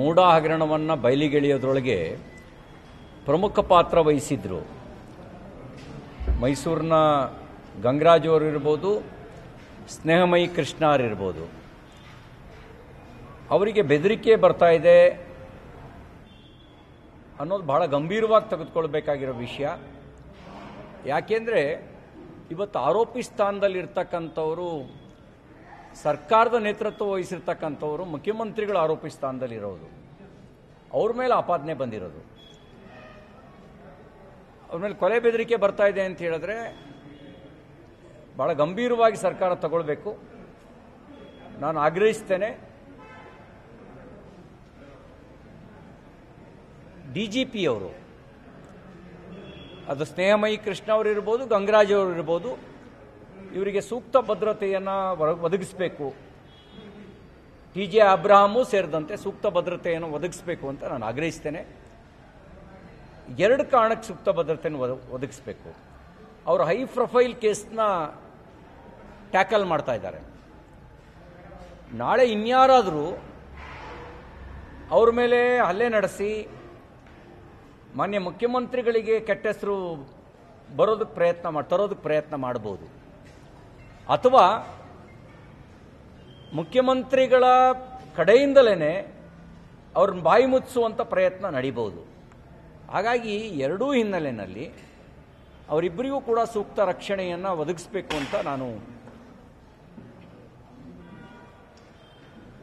ಮೂಡ ಹಗರಣವನ್ನು ಬಯಲಿಗೆಳೆಯೋದ್ರೊಳಗೆ ಪ್ರಮುಖ ಪಾತ್ರ ವಹಿಸಿದ್ರು ಮೈಸೂರಿನ ಗಂಗರಾಜ್ ಅವರು ಇರ್ಬೋದು ಸ್ನೇಹಮಯಿ ಇರ್ಬೋದು ಅವರಿಗೆ ಬೆದರಿಕೆ ಬರ್ತಾ ಇದೆ ಅನ್ನೋದು ಬಹಳ ಗಂಭೀರವಾಗಿ ತೆಗೆದುಕೊಳ್ಬೇಕಾಗಿರೋ ವಿಷಯ ಯಾಕೆಂದರೆ ಇವತ್ತು ಆರೋಪಿ ಸ್ಥಾನದಲ್ಲಿರ್ತಕ್ಕಂಥವರು ಸರ್ಕಾರದ ನೇತೃತ್ವ ವಹಿಸಿರ್ತಕ್ಕಂಥವರು ಮುಖ್ಯಮಂತ್ರಿಗಳು ಆರೋಪಿ ಸ್ಥಾನದಲ್ಲಿರೋದು ಅವ್ರ ಮೇಲೆ ಆಪಾದನೆ ಬಂದಿರೋದು ಅವ್ರ ಮೇಲೆ ಕೊಲೆ ಬೆದರಿಕೆ ಬರ್ತಾ ಇದೆ ಅಂತ ಹೇಳಿದ್ರೆ ಭಾಳ ಗಂಭೀರವಾಗಿ ಸರ್ಕಾರ ತಗೊಳ್ಬೇಕು ನಾನು ಆಗ್ರಹಿಸ್ತೇನೆ ಡಿ ಜಿ ಅವರು ಅದು ಸ್ನೇಹಮಯಿ ಕೃಷ್ಣ ಇರ್ಬೋದು ಗಂಗರಾಜ್ ಅವರು ಇರ್ಬೋದು ಇವರಿಗೆ ಸೂಕ್ತ ಭದ್ರತೆಯನ್ನು ಒದಗಿಸಬೇಕು ಟಿ ಜೆ ಅಬ್ರಹಾಮು ಸೇರಿದಂತೆ ಸೂಕ್ತ ಭದ್ರತೆಯನ್ನು ಒದಗಿಸಬೇಕು ಅಂತ ನಾನು ಆಗ್ರಹಿಸ್ತೇನೆ ಎರಡು ಕಾರಣಕ್ಕೆ ಸೂಕ್ತ ಭದ್ರತೆಯನ್ನು ಒದಗಿಸಬೇಕು ಅವರು ಹೈ ಪ್ರೊಫೈಲ್ ಕೇಸ್ನ ಟ್ಯಾಕಲ್ ಮಾಡ್ತಾ ಇದ್ದಾರೆ ನಾಳೆ ಇನ್ಯಾರಾದರೂ ಅವ್ರ ಮೇಲೆ ಹಲ್ಲೆ ನಡೆಸಿ ಮಾನ್ಯ ಮುಖ್ಯಮಂತ್ರಿಗಳಿಗೆ ಕೆಟ್ಟ ಹೆಸರು ಬರೋದಕ್ಕೆ ಪ್ರಯತ್ನ ಮಾಡಿ ತರೋದಕ್ಕೆ ಪ್ರಯತ್ನ ಮಾಡ್ಬೋದು ಅಥವಾ ಮುಖ್ಯಮಂತ್ರಿಗಳ ಕಡೆಯಿಂದಲೇ ಅವ್ರನ್ನ ಬಾಯಿ ಮುಚ್ಚಿಸುವಂಥ ಪ್ರಯತ್ನ ನಡೀಬೋದು ಹಾಗಾಗಿ ಎರಡೂ ಹಿನ್ನೆಲೆಯಲ್ಲಿ ಅವರಿಬ್ಬರಿಗೂ ಕೂಡ ಸೂಕ್ತ ರಕ್ಷಣೆಯನ್ನು ಒದಗಿಸಬೇಕು ಅಂತ ನಾನು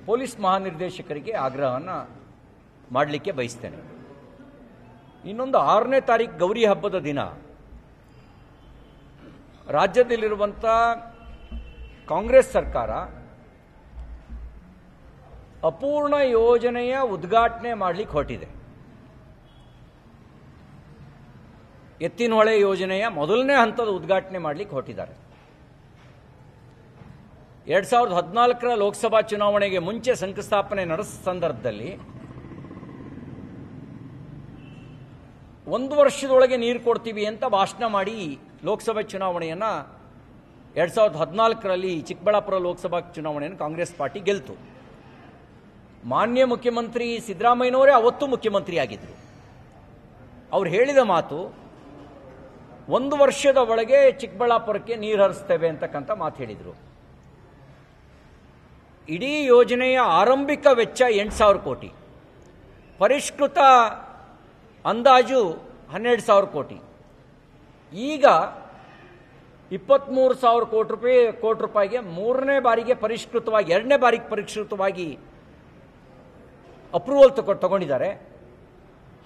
ಪೊಲೀಸ್ ಮಹಾನಿರ್ದೇಶಕರಿಗೆ ಆಗ್ರಹವನ್ನು ಮಾಡಲಿಕ್ಕೆ ಬಯಸ್ತೇನೆ ಇನ್ನೊಂದು ಆರನೇ ತಾರೀಕು ಗೌರಿ ಹಬ್ಬದ ದಿನ ರಾಜ್ಯದಲ್ಲಿರುವಂಥ ಕಾಂಗ್ರೆಸ್ ಸರ್ಕಾರ ಅಪೂರ್ಣ ಯೋಜನೆಯ ಉದ್ಘಾಟನೆ ಮಾಡಲಿಕ್ಕೆ ಹೊರಟಿದೆ ಎತ್ತಿನಹೊಳೆ ಯೋಜನೆಯ ಮೊದಲನೇ ಹಂತದ ಉದ್ಘಾಟನೆ ಮಾಡಲಿಕ್ಕೆ ಹೊರಟಿದ್ದಾರೆ ಎರಡ್ ಸಾವಿರದ ಹದಿನಾಲ್ಕರ ಲೋಕಸಭಾ ಚುನಾವಣೆಗೆ ಮುಂಚೆ ಶಂಕುಸ್ಥಾಪನೆ ನಡೆಸ ಸಂದರ್ಭದಲ್ಲಿ ಒಂದು ವರ್ಷದೊಳಗೆ ನೀರು ಕೊಡ್ತೀವಿ ಅಂತ ಭಾಷಣ ಮಾಡಿ ಲೋಕಸಭೆ ಚುನಾವಣೆಯನ್ನು ಎರಡ್ ಸಾವಿರದ ಹದಿನಾಲ್ಕರಲ್ಲಿ ಚಿಕ್ಕಬಳ್ಳಾಪುರ ಲೋಕಸಭಾ ಚುನಾವಣೆಯನ್ನು ಕಾಂಗ್ರೆಸ್ ಪಾರ್ಟಿ ಗೆಲ್ತು ಮಾನ್ಯ ಮುಖ್ಯಮಂತ್ರಿ ಸಿದ್ದರಾಮಯ್ಯನವರೇ ಅವತ್ತು ಮುಖ್ಯಮಂತ್ರಿ ಆಗಿದ್ದರು ಅವ್ರು ಹೇಳಿದ ಮಾತು ಒಂದು ವರ್ಷದ ಒಳಗೆ ಚಿಕ್ಕಬಳ್ಳಾಪುರಕ್ಕೆ ನೀರು ಹರಿಸ್ತೇವೆ ಅಂತಕ್ಕಂಥ ಮಾತು ಹೇಳಿದರು ಇಡೀ ಯೋಜನೆಯ ಆರಂಭಿಕ ವೆಚ್ಚ ಎಂಟು ಸಾವಿರ ಕೋಟಿ ಪರಿಷ್ಕೃತ ಅಂದಾಜು ಹನ್ನೆರಡು ಸಾವಿರ ಕೋಟಿ ಈಗ ಇಪ್ಪತ್ತ್ಮೂರು ಸಾವಿರ ಕೋಟಿ ರೂಪಾಯಿ ಕೋಟಿ ರೂಪಾಯಿಗೆ ಮೂರನೇ ಬಾರಿಗೆ ಪರಿಷ್ಕೃತವಾಗಿ ಎರಡನೇ ಬಾರಿಗೆ ಪರಿಷ್ಕೃತವಾಗಿ ಅಪ್ರೂವಲ್ ತಗೊ ತಗೊಂಡಿದ್ದಾರೆ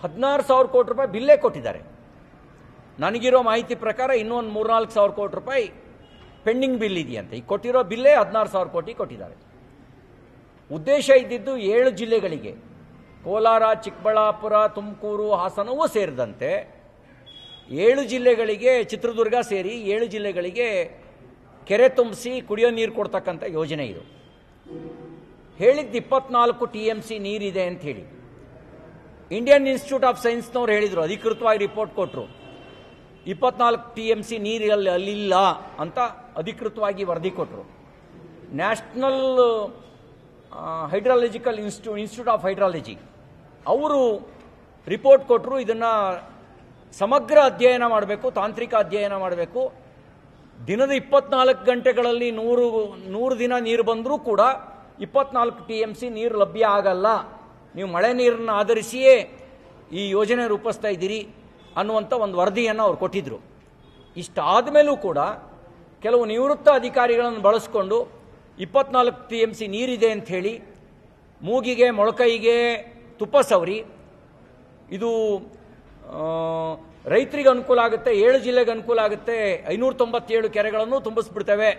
ಹದಿನಾರು ಸಾವಿರ ಕೋಟಿ ರೂಪಾಯಿ ಬಿಲ್ಲೇ ಕೊಟ್ಟಿದ್ದಾರೆ ನನಗಿರೋ ಮಾಹಿತಿ ಪ್ರಕಾರ ಇನ್ನೊಂದು ಮೂರ್ನಾಲ್ಕು ಸಾವಿರ ಕೋಟಿ ರೂಪಾಯಿ ಪೆಂಡಿಂಗ್ ಬಿಲ್ ಇದೆಯಂತೆ ಈಗ ಕೊಟ್ಟಿರೋ ಬಿಲ್ಲೇ ಹದಿನಾರು ಸಾವಿರ ಕೋಟಿ ಕೊಟ್ಟಿದ್ದಾರೆ ಉದ್ದೇಶ ಇದ್ದಿದ್ದು ಏಳು ಜಿಲ್ಲೆಗಳಿಗೆ ಕೋಲಾರ ಚಿಕ್ಕಬಳ್ಳಾಪುರ ತುಮಕೂರು ಹಾಸನವೂ ಸೇರಿದಂತೆ ಏಳು ಜಿಲ್ಲೆಗಳಿಗೆ ಚಿತ್ರದುರ್ಗ ಸೇರಿ ಏಳು ಜಿಲ್ಲೆಗಳಿಗೆ ಕೆರೆ ತುಂಬಿಸಿ ಕುಡಿಯೋ ನೀರು ಕೊಡ್ತಕ್ಕಂಥ ಯೋಜನೆ ಇದು ಹೇಳಿದ್ದು ಇಪ್ಪತ್ನಾಲ್ಕು ಟಿ ಎಮ್ ಸಿ ನೀರಿದೆ ಅಂತ ಹೇಳಿ ಇಂಡಿಯನ್ ಇನ್ಸ್ಟಿಟ್ಯೂಟ್ ಆಫ್ ಸೈನ್ಸ್ನವ್ರು ಹೇಳಿದರು ಅಧಿಕೃತವಾಗಿ ರಿಪೋರ್ಟ್ ಕೊಟ್ಟರು ಇಪ್ಪತ್ನಾಲ್ಕು ಟಿ ಎಮ್ ಸಿ ನೀರು ಅಲ್ಲಿ ಅಲ್ಲಿಲ್ಲ ಅಂತ ಅಧಿಕೃತವಾಗಿ ವರದಿ ಕೊಟ್ಟರು National Hydrological Institute Institute of Hydrology ಅವರು ರಿಪೋರ್ಟ್ ಕೊಟ್ಟರು ಇದನ್ನು ಸಮಗ್ರ ಅಧ್ಯಯನ ಮಾಡಬೇಕು ತಾಂತ್ರಿಕ ಅಧ್ಯಯನ ಮಾಡಬೇಕು ದಿನದ ಇಪ್ಪತ್ನಾಲ್ಕು ಗಂಟೆಗಳಲ್ಲಿ ನೂರು ನೂರು ದಿನ ನೀರು ಬಂದರೂ ಕೂಡ ಇಪ್ಪತ್ನಾಲ್ಕು ಟಿ ಎಮ್ ಸಿ ನೀರು ಲಭ್ಯ ಆಗಲ್ಲ ನೀವು ಮಳೆ ನೀರನ್ನು ಆಧರಿಸಿಯೇ ಈ ಯೋಜನೆ ರೂಪಿಸ್ತಾ ಇದ್ದೀರಿ ಅನ್ನುವಂಥ ಒಂದು ವರದಿಯನ್ನು ಅವ್ರು ಕೊಟ್ಟಿದ್ದರು ಇಷ್ಟಾದ ಮೇಲೂ ಕೂಡ ಕೆಲವು ನಿವೃತ್ತ ಅಧಿಕಾರಿಗಳನ್ನು ಬಳಸ್ಕೊಂಡು ಇಪ್ಪತ್ನಾಲ್ಕು ಟಿ ಎಮ್ ಸಿ ನೀರಿದೆ ಅಂಥೇಳಿ ಮೂಗಿಗೆ ಮೊಳಕೈಗೆ ತುಪ್ಪ ಸವರಿ ಇದು ರೈತರಿಗೆ ಅನುಕೂಲ ಆಗುತ್ತೆ ಏಳು ಜಿಲ್ಲೆಗೆ ಅನುಕೂಲ ಆಗುತ್ತೆ ಐನೂರ ತೊಂಬತ್ತೇಳು ಕೆರೆಗಳನ್ನು ತುಂಬಿಸ್ಬಿಡ್ತೇವೆ